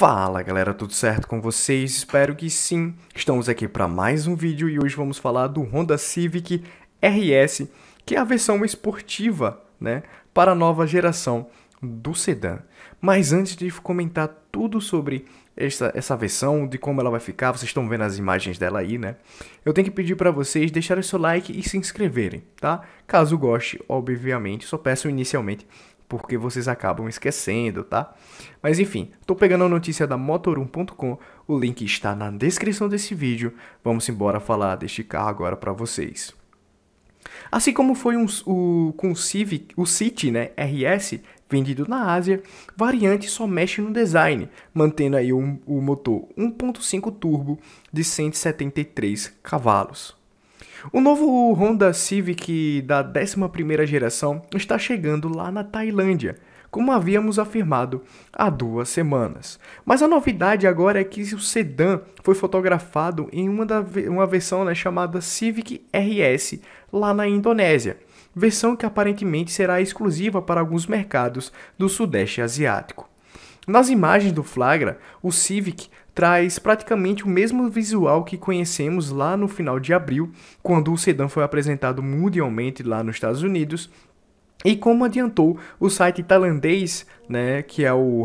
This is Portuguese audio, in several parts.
Fala galera, tudo certo com vocês? Espero que sim. Estamos aqui para mais um vídeo e hoje vamos falar do Honda Civic RS, que é a versão esportiva, né, para a nova geração do sedã. Mas antes de comentar tudo sobre essa, essa versão, de como ela vai ficar, vocês estão vendo as imagens dela aí, né? Eu tenho que pedir para vocês deixarem seu like e se inscreverem, tá? Caso goste, obviamente, só peço inicialmente porque vocês acabam esquecendo, tá? Mas enfim, estou pegando a notícia da motorum.com, o link está na descrição desse vídeo. Vamos embora falar deste carro agora para vocês. Assim como foi um, o, com o Civic, o City, né, RS, vendido na Ásia, variante só mexe no design, mantendo aí um, o motor 1.5 turbo de 173 cavalos. O novo Honda Civic da 11ª geração está chegando lá na Tailândia, como havíamos afirmado há duas semanas. Mas a novidade agora é que o sedã foi fotografado em uma, da, uma versão né, chamada Civic RS lá na Indonésia, versão que aparentemente será exclusiva para alguns mercados do Sudeste Asiático. Nas imagens do flagra, o Civic traz praticamente o mesmo visual que conhecemos lá no final de abril, quando o sedã foi apresentado mundialmente lá nos Estados Unidos. E como adiantou o site tailandês, né, que é o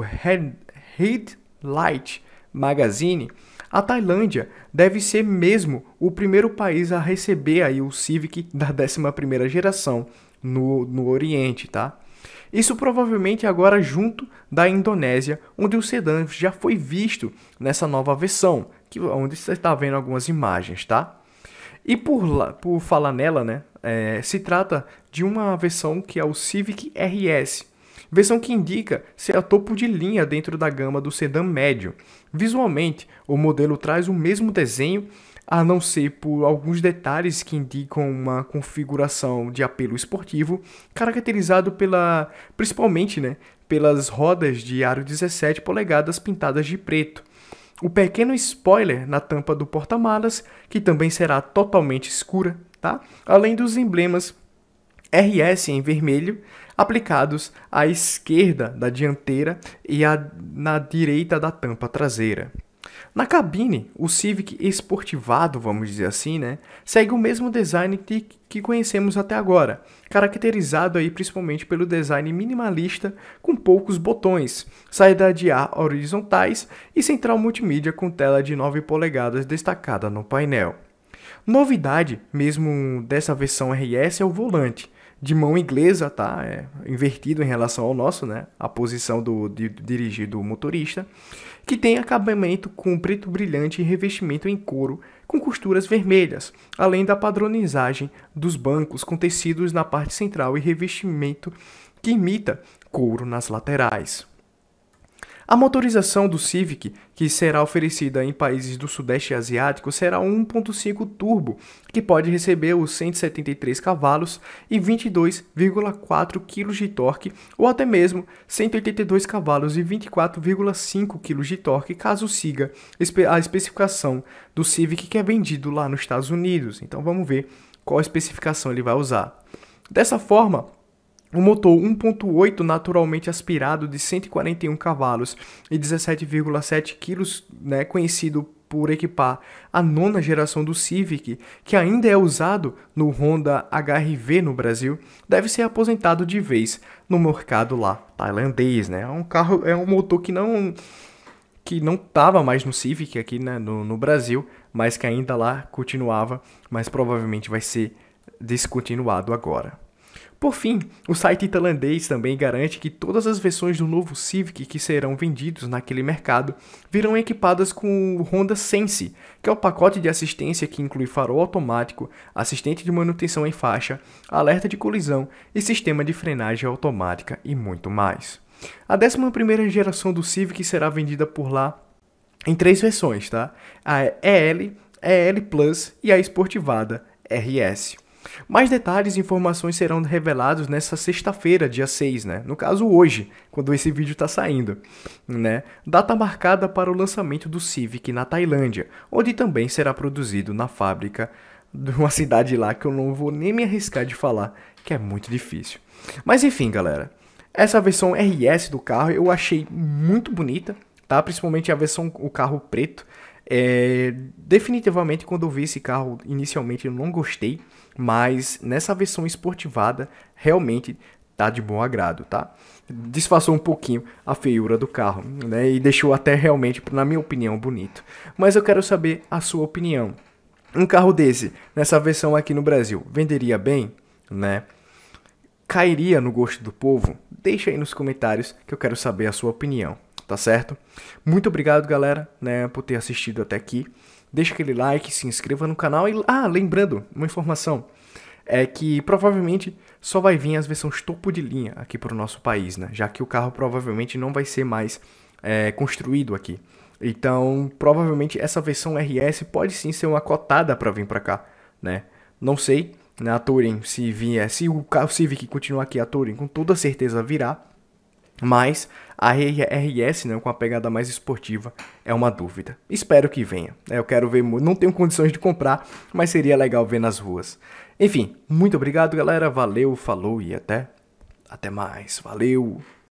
Headlight Magazine, a Tailândia deve ser mesmo o primeiro país a receber aí o Civic da 11ª geração no, no Oriente, tá? Isso provavelmente agora junto da Indonésia, onde o sedã já foi visto nessa nova versão, que é onde você está vendo algumas imagens, tá? E por, lá, por falar nela, né, é, se trata de uma versão que é o Civic RS, versão que indica ser a topo de linha dentro da gama do sedã médio. Visualmente, o modelo traz o mesmo desenho a não ser por alguns detalhes que indicam uma configuração de apelo esportivo, caracterizado pela principalmente, né, pelas rodas de aro 17 polegadas pintadas de preto. O pequeno spoiler na tampa do porta-malas, que também será totalmente escura, tá? Além dos emblemas RS em vermelho, aplicados à esquerda da dianteira e à, na direita da tampa traseira. Na cabine, o Civic esportivado, vamos dizer assim, né, segue o mesmo design que, que conhecemos até agora, caracterizado aí principalmente pelo design minimalista com poucos botões, saída de ar horizontais e central multimídia com tela de 9 polegadas destacada no painel. Novidade, mesmo dessa versão RS, é o volante, de mão inglesa, tá? É invertido em relação ao nosso, né? A posição do, de, de dirigir do motorista, que tem acabamento com preto brilhante e revestimento em couro com costuras vermelhas, além da padronizagem dos bancos com tecidos na parte central e revestimento que imita couro nas laterais. A motorização do Civic, que será oferecida em países do Sudeste Asiático, será 1.5 turbo, que pode receber os 173 cavalos e 22,4 kg de torque, ou até mesmo 182 cavalos e 24,5 kg de torque, caso siga a especificação do Civic que é vendido lá nos Estados Unidos. Então vamos ver qual especificação ele vai usar. Dessa forma, um motor 1.8 naturalmente aspirado de 141 cavalos e 17,7 kg, né, conhecido por equipar a nona geração do Civic, que ainda é usado no Honda HRV no Brasil, deve ser aposentado de vez no mercado lá tailandês, né? É um carro, é um motor que não que não estava mais no Civic aqui né, no, no Brasil, mas que ainda lá continuava, mas provavelmente vai ser descontinuado agora. Por fim, o site tailandês também garante que todas as versões do novo Civic que serão vendidos naquele mercado virão equipadas com o Honda Sense, que é o pacote de assistência que inclui farol automático, assistente de manutenção em faixa, alerta de colisão e sistema de frenagem automática e muito mais. A 11ª geração do Civic será vendida por lá em três versões, tá? A EL, EL Plus e a esportivada RS. Mais detalhes e informações serão revelados nessa sexta-feira, dia 6, né? No caso, hoje, quando esse vídeo está saindo, né? Data marcada para o lançamento do Civic na Tailândia, onde também será produzido na fábrica de uma cidade lá que eu não vou nem me arriscar de falar, que é muito difícil. Mas enfim, galera, essa versão RS do carro eu achei muito bonita, tá? Principalmente a versão o carro preto. É, definitivamente, quando eu vi esse carro inicialmente, eu não gostei, mas nessa versão esportivada, realmente tá de bom agrado, tá? Disfarçou um pouquinho a feiura do carro, né? E deixou até realmente, na minha opinião, bonito. Mas eu quero saber a sua opinião. Um carro desse, nessa versão aqui no Brasil, venderia bem, né? Cairia no gosto do povo? Deixa aí nos comentários que eu quero saber a sua opinião tá certo? Muito obrigado, galera, né, por ter assistido até aqui. Deixa aquele like, se inscreva no canal e ah, lembrando, uma informação é que provavelmente só vai vir as versões topo de linha aqui para o nosso país, né? Já que o carro provavelmente não vai ser mais é, construído aqui. Então, provavelmente essa versão RS pode sim ser uma cotada para vir para cá, né? Não sei, né a Touring, se vier, se o carro Civic continuar aqui, a Touring com toda certeza virá, mas a RS, né, com a pegada mais esportiva, é uma dúvida. Espero que venha. É, eu quero ver, não tenho condições de comprar, mas seria legal ver nas ruas. Enfim, muito obrigado, galera. Valeu, falou e até até mais. Valeu.